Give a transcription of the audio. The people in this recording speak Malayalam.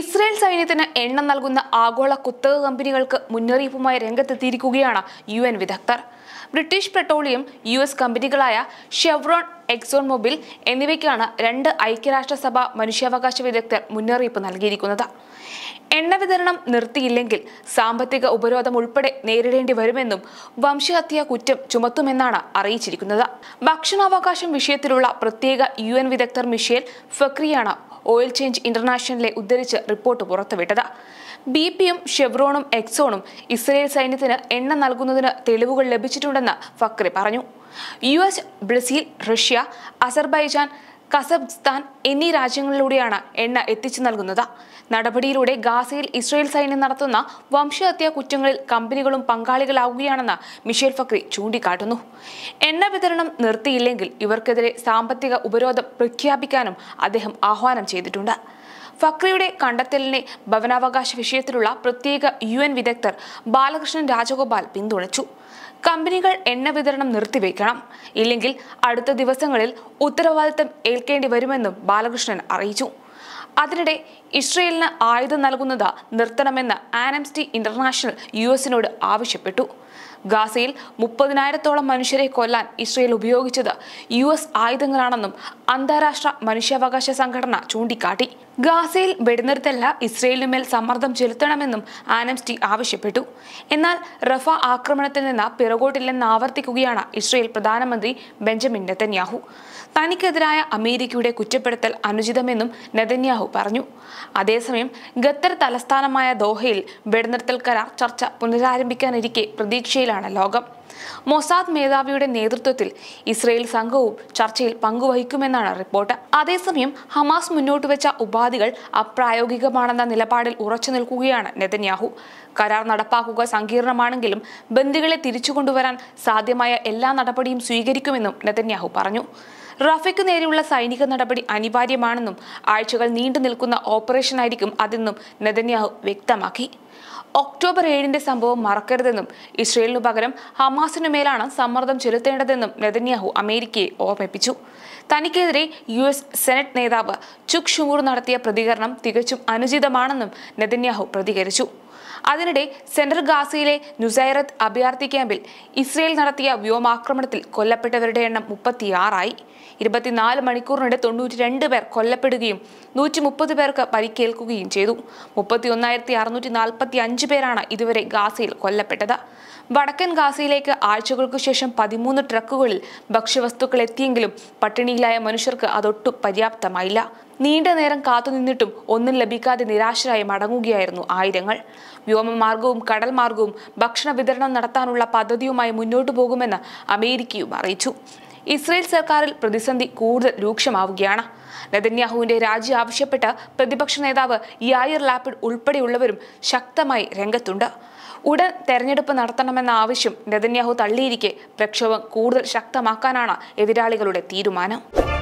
ഇസ്രായേൽ സൈന്യത്തിന് എണ്ണം നൽകുന്ന ആഗോള കുത്തക കമ്പനികൾക്ക് മുന്നറിയിപ്പുമായി രംഗത്തെത്തിയിരിക്കുകയാണ് യു എൻ വിദഗ്ധർ ബ്രിട്ടീഷ് പെട്രോളിയം യു എസ് കമ്പനികളായ ഷെവ്രോൺ എക്സോൺ മൊബിൽ എന്നിവയ്ക്കാണ് രണ്ട് ഐക്യരാഷ്ട്രസഭ മനുഷ്യാവകാശ വിദഗ്ധർ മുന്നറിയിപ്പ് നൽകിയിരിക്കുന്നത് എണ്ണ വിതരണം നിർത്തിയില്ലെങ്കിൽ സാമ്പത്തിക ഉപരോധം ഉൾപ്പെടെ നേരിടേണ്ടി വരുമെന്നും വംശഹത്യ കുറ്റം ചുമത്തുമെന്നാണ് അറിയിച്ചിരിക്കുന്നത് ഭക്ഷണാവകാശം വിഷയത്തിലുള്ള പ്രത്യേക യു എൻ വിദഗ്ധർ മിഷേൽ ഫക്രിയാണ് ഓയിൽ ചേഞ്ച് ഇന്റർനാഷണലിലെ ഉദ്ധരിച്ച് റിപ്പോർട്ട് പുറത്തുവിട്ടത് ബി പിയും ഷെവ്രോണും എക്സോണും ഇസ്രയേൽ സൈന്യത്തിന് എണ്ണ നൽകുന്നതിന് തെളിവുകൾ ലഭിച്ചിട്ടുണ്ടെന്ന് ഫക്രി പറഞ്ഞു U S Brazil Russia Azerbaijan Kazakhstan എന്നീ രാജ്യങ്ങളിലൂടെയാണ് എണ്ണ എത്തിച്ചു നൽകുന്നത് നടപടിയിലൂടെ ഗാസയിൽ ഇസ്രയേൽ സൈന്യം നടത്തുന്ന വംശഹത്യാ കുറ്റങ്ങളിൽ കമ്പനികളും പങ്കാളികളാവുകയാണെന്ന് മിഷേൽ ഫക്രി ചൂണ്ടിക്കാട്ടുന്നു എണ്ണ വിതരണം നിർത്തിയില്ലെങ്കിൽ ഇവർക്കെതിരെ സാമ്പത്തിക ഉപരോധം പ്രഖ്യാപിക്കാനും അദ്ദേഹം ആഹ്വാനം ചെയ്തിട്ടുണ്ട് ഫക്രിയുടെ കണ്ടെത്തലിനെ ഭവനാവകാശ വിഷയത്തിലുള്ള പ്രത്യേക യു എൻ വിദഗ്ധർ ബാലകൃഷ്ണൻ രാജഗോപാൽ പിന്തുണച്ചു കമ്പനികൾ എണ്ണ വിതരണം നിർത്തിവെക്കണം ഇല്ലെങ്കിൽ അടുത്ത ദിവസങ്ങളിൽ ഉത്തരവാദിത്തം ഏൽക്കേണ്ടി വരുമെന്നും ബാലകൃഷ്ണൻ അറിയിച്ചു അതിനിടെ ഇസ്രയേലിന് ആയുധം നൽകുന്നത് നിർത്തണമെന്ന് ആനംസ്റ്റി ഇന്റർനാഷണൽ യു എസിനോട് ആവശ്യപ്പെട്ടു ഗാസയിൽ മുപ്പതിനായിരത്തോളം മനുഷ്യരെ കൊല്ലാൻ ഇസ്രയേൽ ഉപയോഗിച്ചത് യു എസ് ആയുധങ്ങളാണെന്നും അന്താരാഷ്ട്ര മനുഷ്യാവകാശ സംഘടന ചൂണ്ടിക്കാട്ടി ഗാസയിൽ വെടിനിർത്തല്ല ഇസ്രയേലിന് മേൽ സമ്മർദ്ദം ചെലുത്തണമെന്നും ആനംസ്റ്റി ആവശ്യപ്പെട്ടു എന്നാൽ റഫ ആക്രമണത്തിൽ നിന്ന് പിറകോട്ടില്ലെന്ന് ആവർത്തിക്കുകയാണ് ഇസ്രയേൽ പ്രധാനമന്ത്രി ബെഞ്ചമിൻ നെതന്യാഹു തനിക്കെതിരായ അമേരിക്കയുടെ കുറ്റപ്പെടുത്തൽ അനുചിതമെന്നും നെതന്യാഹു പറഞ്ഞു അതേസമയം ഖത്തർ തലസ്ഥാനമായ ദോഹയിൽ വെടിനിർത്തൽ കരാർ ചർച്ച പുനരാരംഭിക്കാനിരിക്കെ പ്രതീക്ഷയിലാണ് ലോകം മൊസാദ് മേധാവിയുടെ നേതൃത്വത്തിൽ ഇസ്രയേൽ സംഘവും ചർച്ചയിൽ പങ്കുവഹിക്കുമെന്നാണ് റിപ്പോർട്ട് അതേസമയം ഹമാസ് മുന്നോട്ട് വെച്ച ഉപാധികൾ അപ്രായോഗികമാണെന്ന നിലപാടിൽ ഉറച്ചു നിൽക്കുകയാണ് നെതന്യാഹു കരാർ നടപ്പാക്കുക സങ്കീർണമാണെങ്കിലും ബന്ദികളെ തിരിച്ചുകൊണ്ടുവരാൻ സാധ്യമായ എല്ലാ നടപടിയും സ്വീകരിക്കുമെന്നും നെതന്യാഹു പറഞ്ഞു റഫീഖ് നേരെയുള്ള സൈനിക നടപടി അനിവാര്യമാണെന്നും ആഴ്ചകൾ നീണ്ടു നിൽക്കുന്ന ഓപ്പറേഷനായിരിക്കും അതെന്നും നെതന്യാഹു വ്യക്തമാക്കി ഒക്ടോബർ ഏഴിന്റെ സംഭവം മറക്കരുതെന്നും ഇസ്രയേലിനു പകരം ഹമാസിനു മേലാണ് സമ്മർദ്ദം ചെലുത്തേണ്ടതെന്നും നെതന്യാഹു അമേരിക്കയെ ഓർമ്മിപ്പിച്ചു തനിക്കെതിരെ യു എസ് സെനറ്റ് നേതാവ് ചുക് ഷുമൂർ നടത്തിയ പ്രതികരണം തികച്ചും അനുചിതമാണെന്നും നെതന്യാഹു പ്രതികരിച്ചു അതിനിടെ സെൻട്രൽ ഗാസയിലെ നുസൈറത്ത് അഭയാർത്ഥി ക്യാമ്പിൽ ഇസ്രയേൽ നടത്തിയ വ്യോമാക്രമണത്തിൽ കൊല്ലപ്പെട്ടവരുടെ എണ്ണം മുപ്പത്തിയാറായി ഇരുപത്തിനാല് മണിക്കൂറിനിടെ തൊണ്ണൂറ്റി രണ്ട് പേർ കൊല്ലപ്പെടുകയും നൂറ്റി മുപ്പത് പേർക്ക് പരിക്കേൽക്കുകയും ചെയ്തു ഒന്നായിരത്തി അറുന്നൂറ്റി നാൽപ്പത്തി അഞ്ച് പേരാണ് ഇതുവരെ ഗാസയിൽ കൊല്ലപ്പെട്ടത് വടക്കൻ ഗാസയിലേക്ക് ആഴ്ചകൾക്ക് ശേഷം പതിമൂന്ന് ട്രക്കുകളിൽ ഭക്ഷ്യവസ്തുക്കൾ എത്തിയെങ്കിലും പട്ടിണിയിലായ മനുഷ്യർക്ക് അതൊട്ടും പര്യാപ്തമായില്ല നീണ്ട നേരം കാത്തുനിന്നിട്ടും ഒന്നും ലഭിക്കാതെ നിരാശരായി മടങ്ങുകയായിരുന്നു ആയിരങ്ങൾ വ്യോമമാർഗവും കടൽ മാർഗവും ഭക്ഷണ വിതരണം നടത്താനുള്ള പദ്ധതിയുമായി മുന്നോട്ടു പോകുമെന്ന് അമേരിക്കയും അറിയിച്ചു ഇസ്രയേൽ സർക്കാരിൽ പ്രതിസന്ധി കൂടുതൽ രൂക്ഷമാവുകയാണ് നെതന്യാഹുവിന്റെ രാജി ആവശ്യപ്പെട്ട് പ്രതിപക്ഷ നേതാവ് യായിർ ലാപ്പിഡ് ഉൾപ്പെടെയുള്ളവരും ശക്തമായി രംഗത്തുണ്ട് ഉടൻ തെരഞ്ഞെടുപ്പ് നടത്തണമെന്ന ആവശ്യം നെതന്യാഹു തള്ളിയിരിക്കെ പ്രക്ഷോഭം കൂടുതൽ ശക്തമാക്കാനാണ് എതിരാളികളുടെ തീരുമാനം